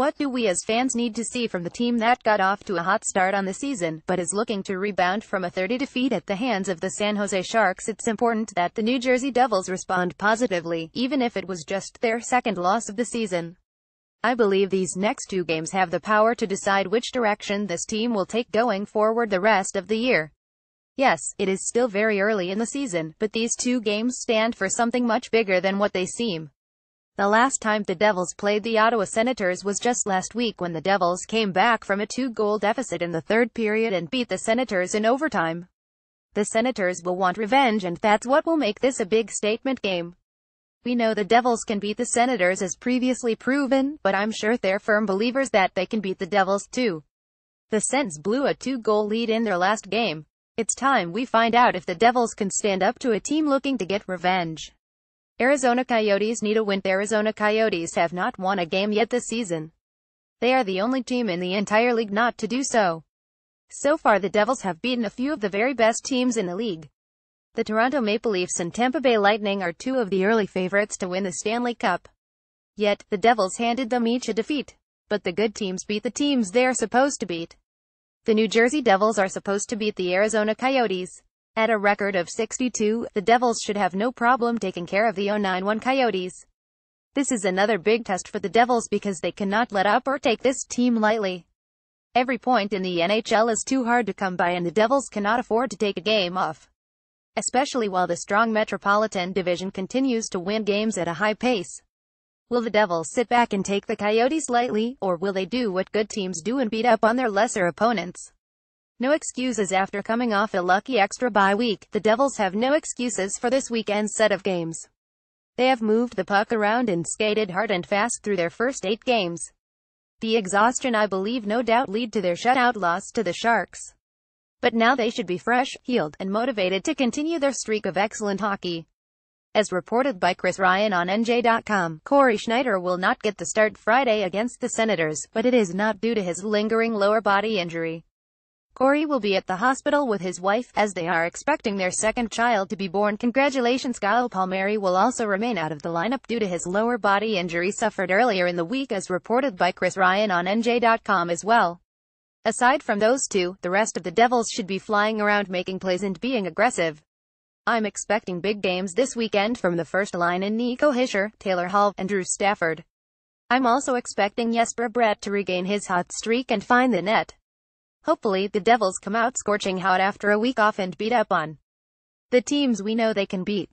What do we as fans need to see from the team that got off to a hot start on the season, but is looking to rebound from a 30 defeat at the hands of the San Jose Sharks? It's important that the New Jersey Devils respond positively, even if it was just their second loss of the season. I believe these next two games have the power to decide which direction this team will take going forward the rest of the year. Yes, it is still very early in the season, but these two games stand for something much bigger than what they seem. The last time the Devils played the Ottawa Senators was just last week when the Devils came back from a two-goal deficit in the third period and beat the Senators in overtime. The Senators will want revenge and that's what will make this a big statement game. We know the Devils can beat the Senators as previously proven, but I'm sure they're firm believers that they can beat the Devils too. The Sens blew a two-goal lead in their last game. It's time we find out if the Devils can stand up to a team looking to get revenge. Arizona Coyotes need a win. Arizona Coyotes have not won a game yet this season. They are the only team in the entire league not to do so. So far the Devils have beaten a few of the very best teams in the league. The Toronto Maple Leafs and Tampa Bay Lightning are two of the early favorites to win the Stanley Cup. Yet, the Devils handed them each a defeat. But the good teams beat the teams they're supposed to beat. The New Jersey Devils are supposed to beat the Arizona Coyotes. At a record of 62, the Devils should have no problem taking care of the 091 Coyotes. This is another big test for the Devils because they cannot let up or take this team lightly. Every point in the NHL is too hard to come by and the Devils cannot afford to take a game off. Especially while the strong Metropolitan Division continues to win games at a high pace. Will the Devils sit back and take the Coyotes lightly, or will they do what good teams do and beat up on their lesser opponents? No excuses after coming off a lucky extra bye week, the Devils have no excuses for this weekend's set of games. They have moved the puck around and skated hard and fast through their first eight games. The exhaustion I believe no doubt lead to their shutout loss to the Sharks. But now they should be fresh, healed, and motivated to continue their streak of excellent hockey. As reported by Chris Ryan on NJ.com, Corey Schneider will not get the start Friday against the Senators, but it is not due to his lingering lower body injury. Corey will be at the hospital with his wife, as they are expecting their second child to be born. Congratulations Kyle Palmieri will also remain out of the lineup due to his lower body injury suffered earlier in the week as reported by Chris Ryan on NJ.com as well. Aside from those two, the rest of the Devils should be flying around making plays and being aggressive. I'm expecting big games this weekend from the first line in Nico Hischer, Taylor Hall, and Drew Stafford. I'm also expecting Jesper Brett to regain his hot streak and find the net. Hopefully, the Devils come out scorching hot after a week off and beat up on the teams we know they can beat.